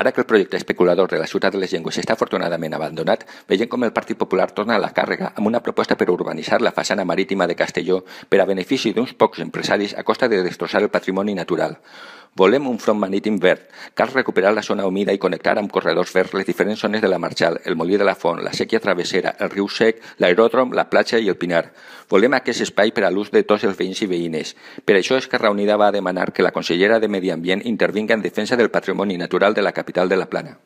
Ara que el projecte especulador de la ciutat de les llengües està afortunadament abandonat, veiem com el Partit Popular torna a la càrrega amb una proposta per urbanitzar la façana marítima de Castelló per a benefici d'uns pocs empresaris a costa de destrossar el patrimoni natural. Volem un front marítim verd. Cal recuperar la zona humida i connectar amb corredors verds les diferents zones de la Marxal, el Molí de la Font, la sèquia travessera, el riu sec, l'aeròdrom, la platja i el Pinar. Volem aquest espai per a l'ús de tots els veïns i veïnes. Per això que Reunida va demanar que la consellera de Medi Ambient intervinga en defensa del patrimoni natural de la capital de la Plana.